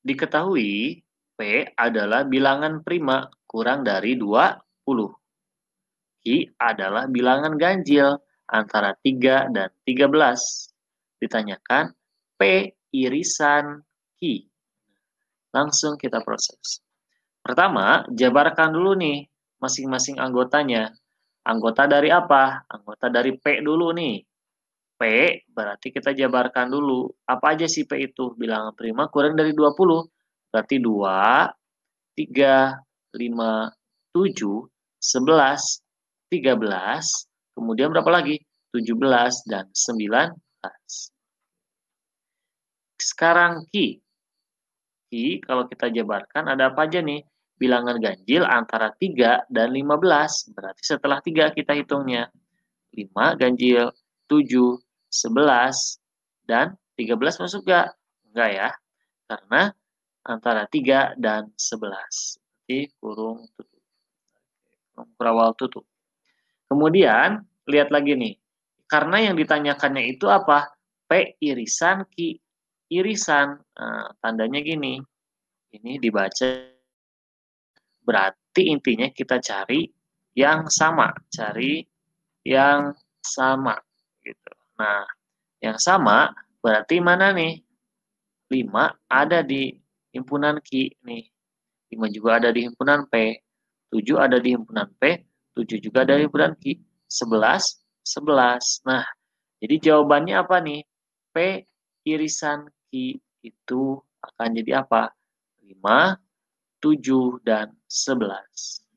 Diketahui P adalah bilangan prima kurang dari 20. I adalah bilangan ganjil antara 3 dan 13. Ditanyakan P irisan I. Langsung kita proses. Pertama, jabarkan dulu nih masing-masing anggotanya. Anggota dari apa? Anggota dari P dulu nih. P berarti kita jabarkan dulu apa aja sih P itu bilangan prima kurang dari 20 berarti 2 3 5 7 11 13 kemudian berapa lagi 17 dan 19 sekarang Ki Ki kalau kita jabarkan ada apa aja nih bilangan ganjil antara 3 dan 15 berarti setelah 3 kita hitungnya 5 ganjil 7 11 dan 13 masuk gak? Enggak ya, karena antara 3 dan 11. Jadi kurung tutup. Kurung kurawal tutup. Kemudian, lihat lagi nih. Karena yang ditanyakannya itu apa? P irisan Ki. irisan. Nah, tandanya gini. Ini dibaca. Berarti intinya kita cari yang sama. Cari yang sama. gitu. Nah, yang sama berarti mana nih? 5 ada di himpunan Q nih. 5 juga ada di himpunan P. 7 ada di himpunan P. 7 juga ada di himpunan Q. 11, 11. Nah, jadi jawabannya apa nih? P irisan Q itu akan jadi apa? 5, 7, dan 11.